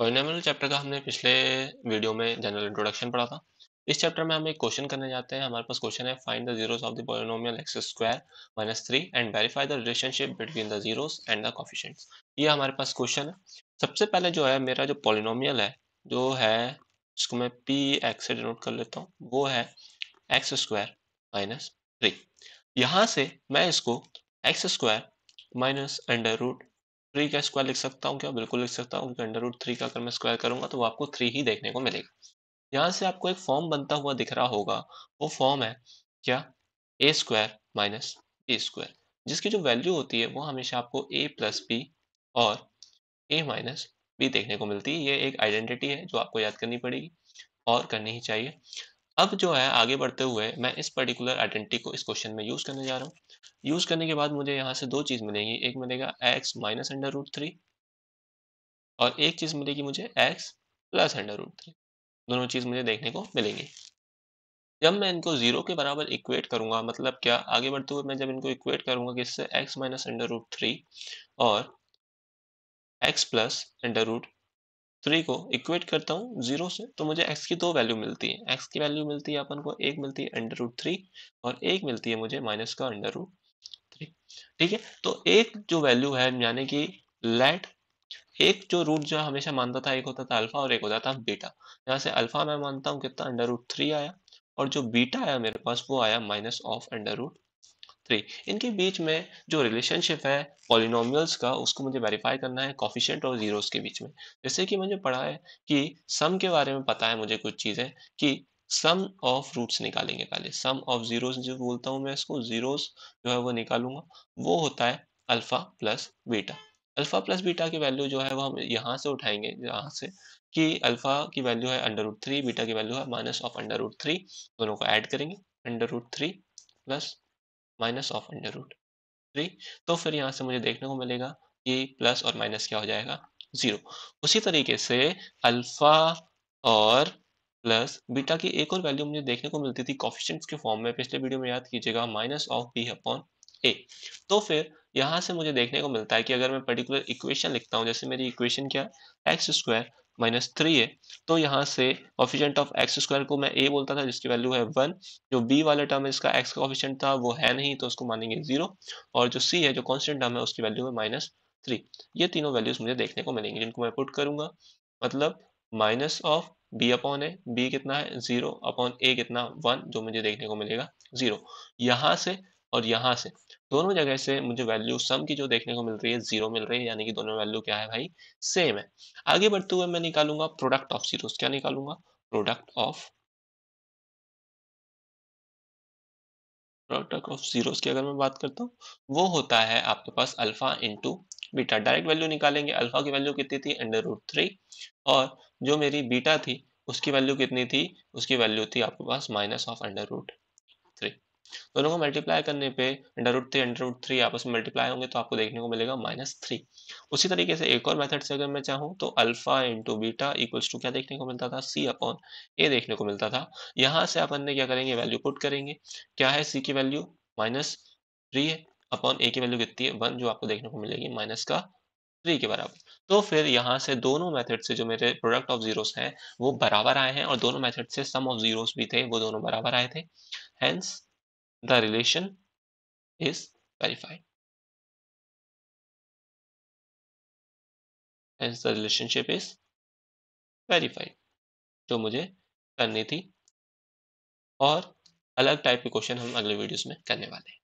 Ordinal chapter का हमने पिछले वीडियो में जनरल इंट्रोडक्शन पढ़ा था इस चैप्टर में हम एक क्वेश्चन करने जाते हैं हमारे पास क्वेश्चन है find the zeros of the polynomial X square minus three and verify the relationship between the zeros and the coefficients ये हमारे पास क्वेश्चन है सबसे पहले जो है मेरा जो पॉलिनोमियल है जो है इसको मैं पी एक्स से डिनोट कर लेता हूँ वो है एक्स स्क्वायर माइनस थ्री यहाँ से मैं इसको X square minus under root three का स्क्वायर लिख सकता हूँ क्या बिल्कुल लिख सकता हूँ अंडर रूट थ्री का अगर मैं स्क्वायर करूंगा तो आपको थ्री ही देखने को मिलेगा यहाँ से आपको एक फॉर्म बनता हुआ दिख रहा होगा वो फॉर्म है क्या A square minus A square जिसकी जो वैल्यू होती है वो हमेशा आपको ए प्लस बी और ए माइनस बी देखने को मिलती है ये एक आइडेंटिटी है जो आपको याद करनी पड़ेगी और करनी ही चाहिए अब जो है आगे बढ़ते हुए मैं इस पर्टिकुलर आइडेंटिटी को इस क्वेश्चन में यूज करने जा रहा हूँ यूज़ करने के बाद मुझे यहाँ से दो चीज़ मिलेगी एक मिलेगा X minus under root three और एक चीज़ मिलेगी मुझे X plus under root three दोनों चीज़ मुझे देखने को मिलेंगी जब मैं इनको जीरो के बराबर इक्वेट करूंगा मतलब क्या आगे बढ़ते हुए मैं जब इनको इक्वेट करूंगा किससे X minus under root three और X plus under root three को इक्वेट करता हूँ जीरो से तो मुझे एक्स की दो वैल्यू मिलती है एक्स की वैल्यू मिलती है अपन को एक मिलती है अंडर रूट थ्री और एक मिलती है मुझे माइनस का अंडर रूट थ्री ठीक है तो एक जो वैल्यू है यानी कि लेट एक जो रूट जो हमेशा मानता था एक होता था अल्फा और एक होता था बीटा यहाँ से अल्फा मैं मानता हूँ कितना अंडर रूट थ्री आया और जो बीटा आया मेरे पास वो आया minus of under root three इनके बीच में जो रिलेशनशिप है पॉलिनोमियल्स का उसको मुझे वेरीफाई करना है कॉफिशेंट और जीरोस के बीच में जैसे कि मुझे पढ़ा है कि सम के बारे में पता है मुझे कुछ चीज़ें कि सम ऑफ रूट्स निकालेंगे पहले सम ऑफ जीरोस जो बोलता हूँ मैं इसको जीरोस जो है वो निकालूंगा वो होता है alpha plus beta alpha plus beta की वैल्यू जो है वो हम यहाँ से उठाएंगे यहाँ से कि अल्फ़ा की वैल्यू है अंडर रूट थ्री बीटा की वैल्यू है minus of under root three दोनों को ऐड करेंगे under root three plus minus of under root three तो फिर यहाँ से मुझे देखने को मिलेगा कि प्लस और माइनस क्या हो जाएगा ज़ीरो उसी तरीके से अल्फ़ा और प्लस बीटा की एक और वैल्यू मुझे देखने को मिलती थी कॉफिशेंट्स के फॉर्म में पिछले वीडियो में याद कीजिएगा minus of B upon A तो फिर यहाँ से मुझे देखने को मिलता है कि अगर मैं पर्टिकुलर इक्वेशन लिखता हूँ जैसे मेरी इक्वेशन क्या है एक्स स्क्वायर माइनस थ्री है तो यहाँ से ऑफिशियंट ऑफ एक्स स्क्वायर को मैं ए बोलता था जिसकी वैल्यू है वन जो बी वाला टर्म है इसका एक्स का ऑफिशियंट था वो है नहीं तो उसको मानेंगे जीरो और जो सी है जो कॉन्स्टेंट टर्म है उसकी वैल्यू है माइनस थ्री ये तीनों वैल्यूज मुझे देखने को मिलेंगे जिनको मैं पुट करूंगा मतलब minus of B upon A B कितना है जीरो अपॉन ए कितना वन जो मुझे देखने को मिलेगा जीरो यहाँ से और यहाँ से दोनों जगह से मुझे वैल्यू सम की जो देखने को मिल रही है जीरो मिल रही है यानी कि दोनों वैल्यू क्या है भाई सेम है आगे बढ़ते हुए मैं निकालूंगा प्रोडक्ट ऑफ जीरो क्या निकालूंगा product of product of zeros की अगर मैं बात करता हूँ वो होता है आपके पास alpha into beta direct value निकालेंगे अल्फा की वैल्यू कितनी थी अंडर रूट थ्री और जो मेरी बीटा थी उसकी वैल्यू कितनी थी उसकी वैल्यू थी आपके पास माइनस ऑफ अंडर रूट तो दोनों को मल्टीप्लाई करने पे under root three under root three आपस में मल्टीप्लाई होंगे तो आपको देखने को मिलेगा माइनस थ्री उसी तरीके से एक और मेथड से अगर मैं चाहूँ तो alpha into beta equals to क्या देखने को मिलता था सी अपॉन ए देखने को मिलता था यहाँ से अपन ने क्या करेंगे वैल्यू पुट करेंगे क्या है सी की वैल्यू माइनस थ्री है अपॉन ए की वैल्यू कितनी है वन जो आपको देखने को मिलेगी माइनस का थ्री के बराबर तो फिर यहाँ से दोनों मेथड से जो मेरे प्रोडक्ट ऑफ जीरोस हैं वो बराबर आए हैं और दोनों मेथड से सम ऑफ जीरोस भी थे वो दोनों बराबर आए थे hence the relation is verified. Hence the relationship is verified जो मुझे करनी थी और अलग टाइप के क्वेश्चन हम अगले वीडियोस में करने वाले हैं